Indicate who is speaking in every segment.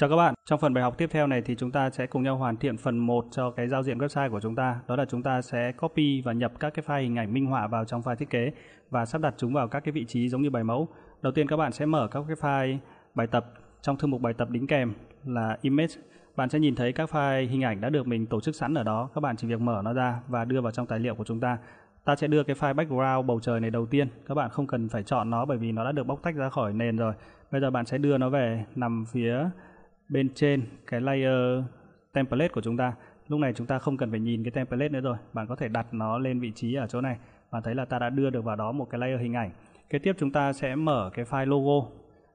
Speaker 1: Chào các bạn, trong phần bài học tiếp theo này thì chúng ta sẽ cùng nhau hoàn thiện phần 1 cho cái giao diện website của chúng ta. Đó là chúng ta sẽ copy và nhập các cái file hình ảnh minh họa vào trong file thiết kế và sắp đặt chúng vào các cái vị trí giống như bài mẫu. Đầu tiên các bạn sẽ mở các cái file bài tập trong thư mục bài tập đính kèm là image. Bạn sẽ nhìn thấy các file hình ảnh đã được mình tổ chức sẵn ở đó. Các bạn chỉ việc mở nó ra và đưa vào trong tài liệu của chúng ta. Ta sẽ đưa cái file background bầu trời này đầu tiên. Các bạn không cần phải chọn nó bởi vì nó đã được bóc tách ra khỏi nền rồi. Bây giờ bạn sẽ đưa nó về nằm phía bên trên cái layer template của chúng ta lúc này chúng ta không cần phải nhìn cái template nữa rồi bạn có thể đặt nó lên vị trí ở chỗ này bạn thấy là ta đã đưa được vào đó một cái layer hình ảnh kế tiếp chúng ta sẽ mở cái file logo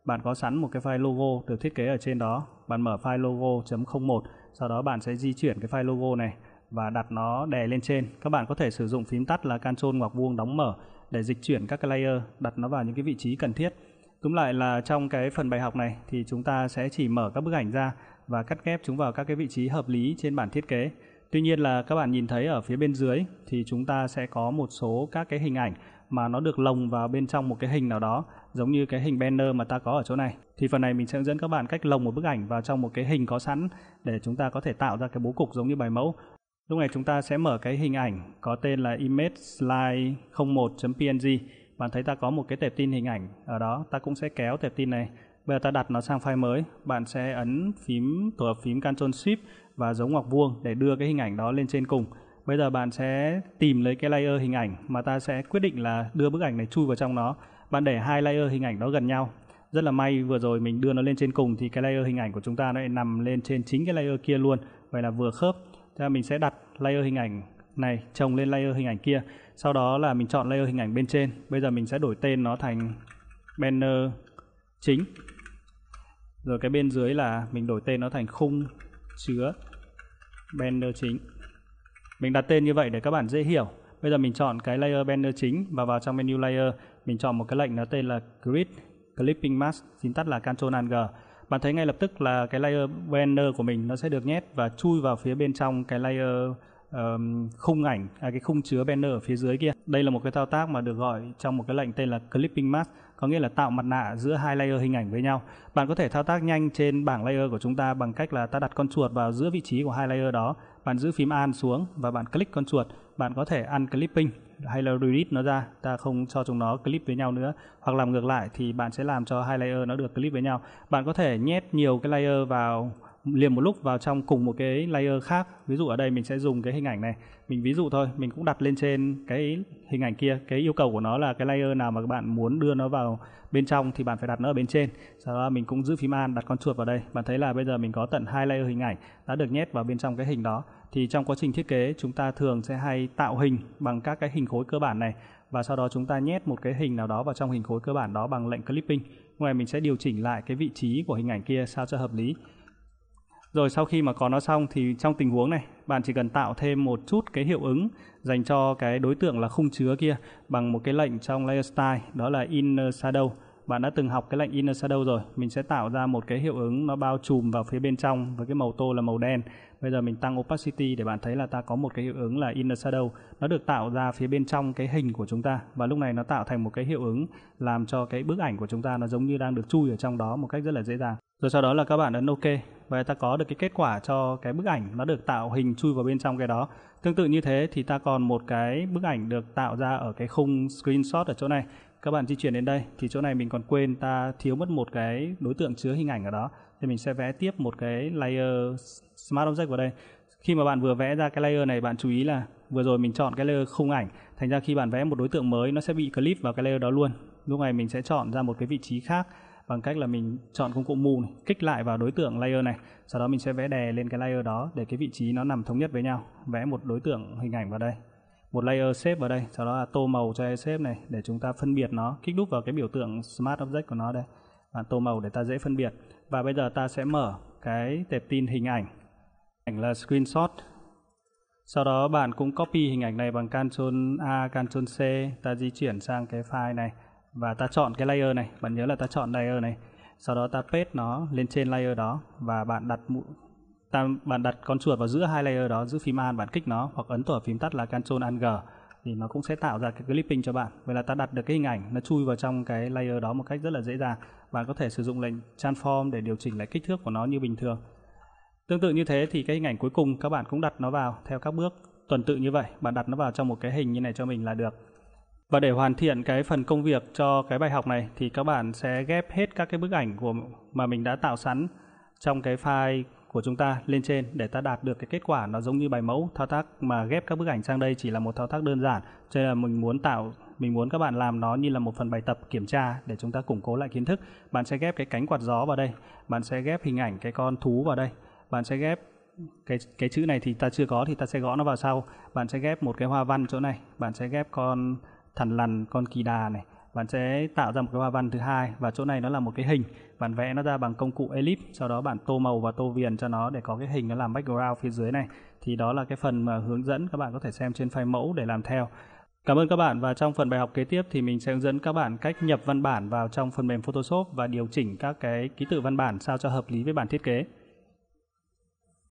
Speaker 1: bạn có sẵn một cái file logo được thiết kế ở trên đó bạn mở file logo.01 sau đó bạn sẽ di chuyển cái file logo này và đặt nó đè lên trên các bạn có thể sử dụng phím tắt là Ctrl hoặc vuông đóng mở để dịch chuyển các cái layer đặt nó vào những cái vị trí cần thiết Túm lại là trong cái phần bài học này thì chúng ta sẽ chỉ mở các bức ảnh ra và cắt ghép chúng vào các cái vị trí hợp lý trên bản thiết kế. Tuy nhiên là các bạn nhìn thấy ở phía bên dưới thì chúng ta sẽ có một số các cái hình ảnh mà nó được lồng vào bên trong một cái hình nào đó giống như cái hình banner mà ta có ở chỗ này. Thì phần này mình sẽ hướng dẫn các bạn cách lồng một bức ảnh vào trong một cái hình có sẵn để chúng ta có thể tạo ra cái bố cục giống như bài mẫu. Lúc này chúng ta sẽ mở cái hình ảnh có tên là image slide 01.png bạn thấy ta có một cái tệp tin hình ảnh ở đó ta cũng sẽ kéo tệp tin này bây giờ ta đặt nó sang file mới bạn sẽ ấn phím tổ hợp phím Ctrl Shift và dấu ngoặc vuông để đưa cái hình ảnh đó lên trên cùng bây giờ bạn sẽ tìm lấy cái layer hình ảnh mà ta sẽ quyết định là đưa bức ảnh này chui vào trong nó bạn để hai layer hình ảnh đó gần nhau rất là may vừa rồi mình đưa nó lên trên cùng thì cái layer hình ảnh của chúng ta nó lại nằm lên trên chính cái layer kia luôn vậy là vừa khớp thế là mình sẽ đặt layer hình ảnh này trồng lên layer hình ảnh kia sau đó là mình chọn layer hình ảnh bên trên bây giờ mình sẽ đổi tên nó thành banner chính rồi cái bên dưới là mình đổi tên nó thành khung chứa banner chính mình đặt tên như vậy để các bạn dễ hiểu bây giờ mình chọn cái layer banner chính và vào trong menu layer mình chọn một cái lệnh nó tên là grid clipping mask chính tắt là Ctrl G bạn thấy ngay lập tức là cái layer banner của mình nó sẽ được nhét và chui vào phía bên trong cái layer um, khung ảnh à, cái khung chứa banner ở phía dưới kia đây là một cái thao tác mà được gọi trong một cái lệnh tên là clipping mask có nghĩa là tạo mặt nạ giữa hai layer hình ảnh với nhau bạn có thể thao tác nhanh trên bảng layer của chúng ta bằng cách là ta đặt con chuột vào giữa vị trí của hai layer đó bạn giữ phím an xuống và bạn click con chuột bạn có thể ăn clipping hay là delete nó ra ta không cho chúng nó clip với nhau nữa hoặc làm ngược lại thì bạn sẽ làm cho hai layer nó được clip với nhau bạn có thể nhét nhiều cái layer vào liền một lúc vào trong cùng một cái layer khác ví dụ ở đây mình sẽ dùng cái hình ảnh này mình ví dụ thôi mình cũng đặt lên trên cái hình ảnh kia cái yêu cầu của nó là cái layer nào mà các bạn muốn đưa nó vào bên trong thì bạn phải đặt nó ở bên trên sau đó mình cũng giữ phím an đặt con chuột vào đây bạn thấy là bây giờ mình có tận hai layer hình ảnh đã được nhét vào bên trong cái hình đó thì trong quá trình thiết kế chúng ta thường sẽ hay tạo hình bằng các cái hình khối cơ bản này và sau đó chúng ta nhét một cái hình nào đó vào trong hình khối cơ bản đó bằng lệnh clipping ngoài mình sẽ điều chỉnh lại cái vị trí của hình ảnh kia sao cho hợp lý rồi sau khi mà có nó xong thì trong tình huống này bạn chỉ cần tạo thêm một chút cái hiệu ứng dành cho cái đối tượng là khung chứa kia bằng một cái lệnh trong layer style đó là inner shadow. Bạn đã từng học cái lệnh inner shadow rồi. Mình sẽ tạo ra một cái hiệu ứng nó bao trùm vào phía bên trong với cái màu tô là màu đen. Bây giờ mình tăng opacity để bạn thấy là ta có một cái hiệu ứng là inner shadow. Nó được tạo ra phía bên trong cái hình của chúng ta và lúc này nó tạo thành một cái hiệu ứng làm cho cái bức ảnh của chúng ta nó giống như đang được chui ở trong đó một cách rất là dễ dàng. Rồi sau đó là các bạn ấn OK và ta có được cái kết quả cho cái bức ảnh nó được tạo hình chui vào bên trong cái đó tương tự như thế thì ta còn một cái bức ảnh được tạo ra ở cái khung screenshot ở chỗ này các bạn di chuyển đến đây thì chỗ này mình còn quên ta thiếu mất một cái đối tượng chứa hình ảnh ở đó thì mình sẽ vẽ tiếp một cái layer smart object vào đây khi mà bạn vừa vẽ ra cái layer này bạn chú ý là vừa rồi mình chọn cái layer khung ảnh thành ra khi bạn vẽ một đối tượng mới nó sẽ bị clip vào cái layer đó luôn lúc này mình sẽ chọn ra một cái vị trí khác bằng cách là mình chọn công cụ mù này, kích lại vào đối tượng layer này sau đó mình sẽ vẽ đè lên cái layer đó để cái vị trí nó nằm thống nhất với nhau vẽ một đối tượng hình ảnh vào đây một layer shape vào đây sau đó là tô màu cho shape này để chúng ta phân biệt nó kích đúp vào cái biểu tượng smart object của nó đây và tô màu để ta dễ phân biệt và bây giờ ta sẽ mở cái tệp tin hình ảnh ảnh là screenshot sau đó bạn cũng copy hình ảnh này bằng Ctrl A, Ctrl C, ta di chuyển sang cái file này và ta chọn cái layer này bạn nhớ là ta chọn layer này sau đó ta paste nó lên trên layer đó và bạn đặt mũ ta bạn đặt con chuột vào giữa hai layer đó giữ phím an bạn kích nó hoặc ấn tổ phím tắt là Ctrl Alt G thì nó cũng sẽ tạo ra cái clipping cho bạn vậy là ta đặt được cái hình ảnh nó chui vào trong cái layer đó một cách rất là dễ dàng bạn có thể sử dụng lệnh transform để điều chỉnh lại kích thước của nó như bình thường tương tự như thế thì cái hình ảnh cuối cùng các bạn cũng đặt nó vào theo các bước tuần tự như vậy bạn đặt nó vào trong một cái hình như này cho mình là được và để hoàn thiện cái phần công việc cho cái bài học này thì các bạn sẽ ghép hết các cái bức ảnh của mà mình đã tạo sẵn trong cái file của chúng ta lên trên để ta đạt được cái kết quả nó giống như bài mẫu thao tác mà ghép các bức ảnh sang đây chỉ là một thao tác đơn giản cho nên là mình muốn tạo mình muốn các bạn làm nó như là một phần bài tập kiểm tra để chúng ta củng cố lại kiến thức bạn sẽ ghép cái cánh quạt gió vào đây bạn sẽ ghép hình ảnh cái con thú vào đây bạn sẽ ghép cái cái chữ này thì ta chưa có thì ta sẽ gõ nó vào sau bạn sẽ ghép một cái hoa văn chỗ này bạn sẽ ghép con thằn lằn con kỳ đà này bạn sẽ tạo ra một cái hoa văn thứ hai và chỗ này nó là một cái hình bạn vẽ nó ra bằng công cụ elip. sau đó bạn tô màu và tô viền cho nó để có cái hình nó làm background phía dưới này thì đó là cái phần mà hướng dẫn các bạn có thể xem trên file mẫu để làm theo Cảm ơn các bạn và trong phần bài học kế tiếp thì mình sẽ hướng dẫn các bạn cách nhập văn bản vào trong phần mềm Photoshop và điều chỉnh các cái ký tự văn bản sao cho hợp lý với bản thiết kế.